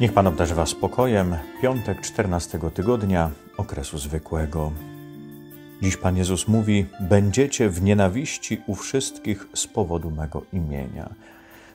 Niech Pan obdarzy Was spokojem. Piątek 14 tygodnia okresu zwykłego. Dziś Pan Jezus mówi: Będziecie w nienawiści u wszystkich z powodu mego imienia.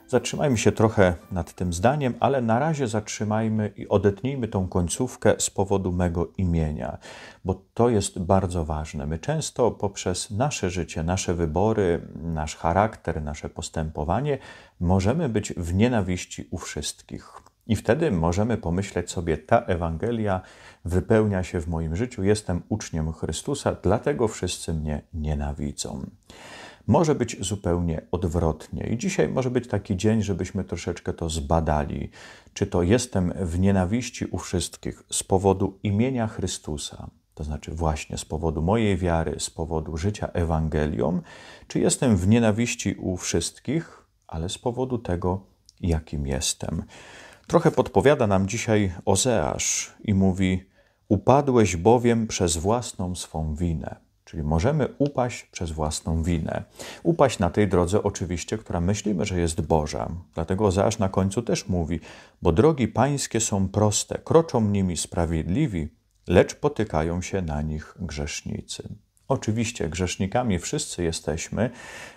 Zatrzymajmy się trochę nad tym zdaniem, ale na razie zatrzymajmy i odetnijmy tą końcówkę z powodu mego imienia, bo to jest bardzo ważne. My często poprzez nasze życie, nasze wybory, nasz charakter, nasze postępowanie możemy być w nienawiści u wszystkich. I wtedy możemy pomyśleć sobie, ta Ewangelia wypełnia się w moim życiu, jestem uczniem Chrystusa, dlatego wszyscy mnie nienawidzą. Może być zupełnie odwrotnie. I dzisiaj może być taki dzień, żebyśmy troszeczkę to zbadali. Czy to jestem w nienawiści u wszystkich z powodu imienia Chrystusa, to znaczy właśnie z powodu mojej wiary, z powodu życia Ewangelią, czy jestem w nienawiści u wszystkich, ale z powodu tego, jakim jestem. Trochę podpowiada nam dzisiaj Ozeasz i mówi: Upadłeś bowiem przez własną swą winę. Czyli możemy upaść przez własną winę. Upaść na tej drodze, oczywiście, która myślimy, że jest Boża. Dlatego Ozeasz na końcu też mówi: Bo drogi pańskie są proste, kroczą nimi sprawiedliwi, lecz potykają się na nich grzesznicy. Oczywiście grzesznikami wszyscy jesteśmy,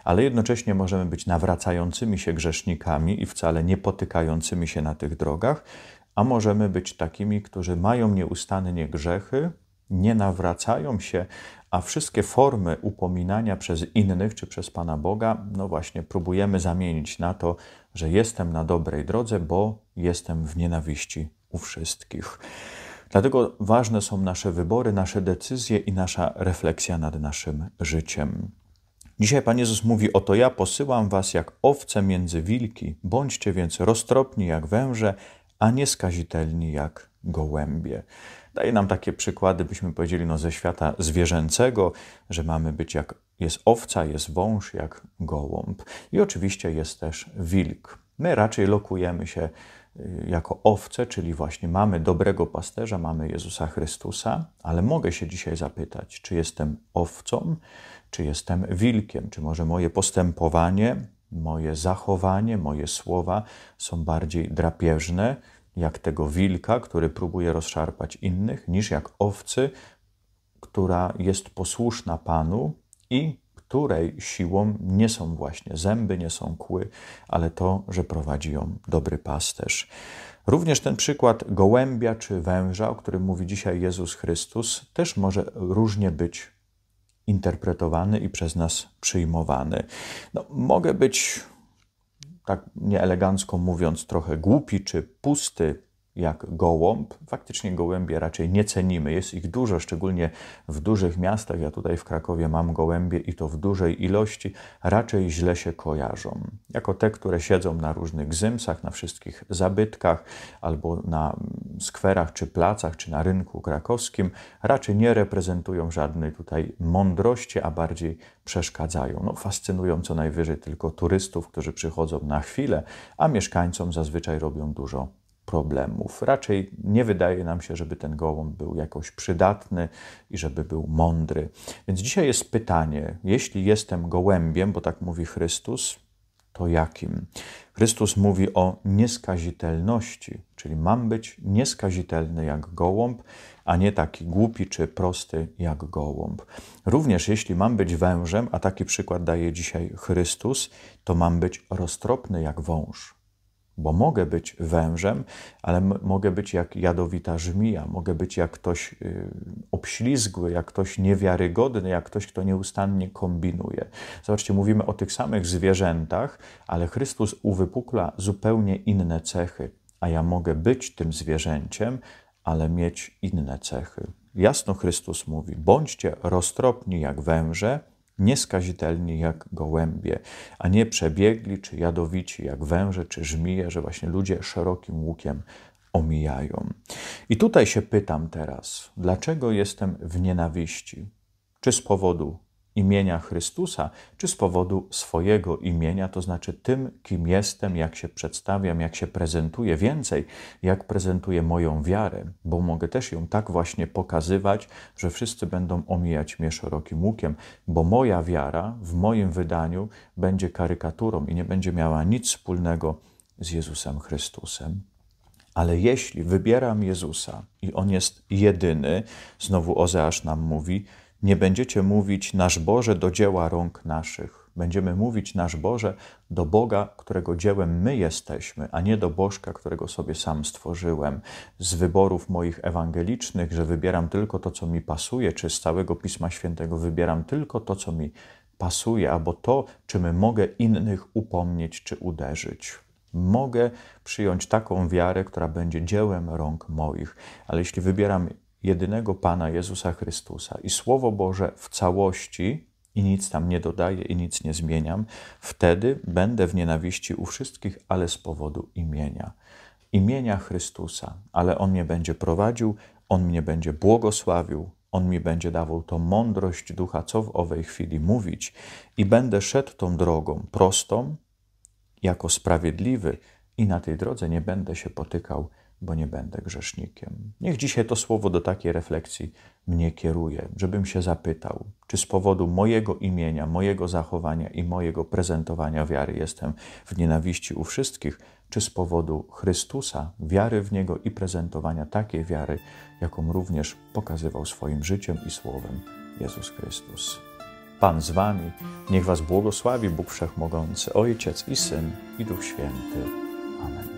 ale jednocześnie możemy być nawracającymi się grzesznikami i wcale nie potykającymi się na tych drogach, a możemy być takimi, którzy mają nieustannie grzechy, nie nawracają się, a wszystkie formy upominania przez innych czy przez Pana Boga, no właśnie, próbujemy zamienić na to, że jestem na dobrej drodze, bo jestem w nienawiści u wszystkich. Dlatego ważne są nasze wybory, nasze decyzje i nasza refleksja nad naszym życiem. Dzisiaj Pan Jezus mówi: Oto ja posyłam was jak owce między wilki, bądźcie więc roztropni jak węże, a nieskazitelni jak gołębie. Daje nam takie przykłady, byśmy powiedzieli, no, ze świata zwierzęcego, że mamy być jak jest owca, jest wąż, jak gołąb. I oczywiście jest też wilk. My raczej lokujemy się jako owce, czyli właśnie mamy dobrego pasterza, mamy Jezusa Chrystusa, ale mogę się dzisiaj zapytać, czy jestem owcą, czy jestem wilkiem, czy może moje postępowanie, moje zachowanie, moje słowa są bardziej drapieżne, jak tego wilka, który próbuje rozszarpać innych, niż jak owcy, która jest posłuszna Panu i której siłą nie są właśnie zęby, nie są kły, ale to, że prowadzi ją dobry pasterz. Również ten przykład gołębia czy węża, o którym mówi dzisiaj Jezus Chrystus, też może różnie być interpretowany i przez nas przyjmowany. No, mogę być, tak nieelegancko mówiąc, trochę głupi czy pusty, jak gołąb. Faktycznie gołębie raczej nie cenimy. Jest ich dużo, szczególnie w dużych miastach. Ja tutaj w Krakowie mam gołębie i to w dużej ilości. Raczej źle się kojarzą. Jako te, które siedzą na różnych zymsach, na wszystkich zabytkach albo na mm, skwerach czy placach, czy na rynku krakowskim, raczej nie reprezentują żadnej tutaj mądrości, a bardziej przeszkadzają. No, fascynują co najwyżej tylko turystów, którzy przychodzą na chwilę, a mieszkańcom zazwyczaj robią dużo problemów. Raczej nie wydaje nam się, żeby ten gołąb był jakoś przydatny i żeby był mądry. Więc dzisiaj jest pytanie: jeśli jestem gołębiem, bo tak mówi Chrystus, to jakim? Chrystus mówi o nieskazitelności, czyli mam być nieskazitelny jak gołąb, a nie taki głupi czy prosty jak gołąb. Również jeśli mam być wężem, a taki przykład daje dzisiaj Chrystus, to mam być roztropny jak wąż bo mogę być wężem, ale mogę być jak jadowita żmija, mogę być jak ktoś y, obślizgły, jak ktoś niewiarygodny, jak ktoś, kto nieustannie kombinuje. Zobaczcie, mówimy o tych samych zwierzętach, ale Chrystus uwypukla zupełnie inne cechy, a ja mogę być tym zwierzęciem, ale mieć inne cechy. Jasno Chrystus mówi: bądźcie roztropni jak węże, nieskazitelni jak gołębie, a nie przebiegli czy jadowici jak węże czy żmije, że właśnie ludzie szerokim łukiem omijają. I tutaj się pytam teraz, dlaczego jestem w nienawiści? Czy z powodu imienia Chrystusa, czy z powodu swojego imienia, to znaczy tym, kim jestem, jak się przedstawiam, jak się prezentuję, więcej, jak prezentuję moją wiarę, bo mogę też ją tak właśnie pokazywać, że wszyscy będą omijać mnie szerokim łukiem, bo moja wiara w moim wydaniu będzie karykaturą i nie będzie miała nic wspólnego z Jezusem Chrystusem. Ale jeśli wybieram Jezusa i On jest jedyny, znowu Ozeasz nam mówi, nie będziecie mówić nasz Boże do dzieła rąk naszych. Będziemy mówić nasz Boże do Boga, którego dziełem my jesteśmy, a nie do Bożka, którego sobie sam stworzyłem. Z wyborów moich ewangelicznych, że wybieram tylko to, co mi pasuje, czy z całego Pisma Świętego wybieram tylko to, co mi pasuje, albo to, czym mogę innych upomnieć czy uderzyć. Mogę przyjąć taką wiarę, która będzie dziełem rąk moich, ale jeśli wybieram jedynego Pana Jezusa Chrystusa i Słowo Boże w całości, i nic tam nie dodaję i nic nie zmieniam, wtedy będę w nienawiści u wszystkich, ale z powodu imienia. Imienia Chrystusa, ale On mnie będzie prowadził, On mnie będzie błogosławił, On mi będzie dawał tą mądrość ducha, co w owej chwili mówić, i będę szedł tą drogą prostą, jako sprawiedliwy, i na tej drodze nie będę się potykał bo nie będę grzesznikiem. Niech dzisiaj to słowo do takiej refleksji mnie kieruje, żebym się zapytał, czy z powodu mojego imienia, mojego zachowania i mojego prezentowania wiary jestem w nienawiści u wszystkich, czy z powodu Chrystusa, wiary w Niego i prezentowania takiej wiary, jaką również pokazywał swoim życiem i słowem Jezus Chrystus. Pan z Wami, niech Was błogosławi Bóg Wszechmogący, Ojciec i Syn i Duch Święty. Amen.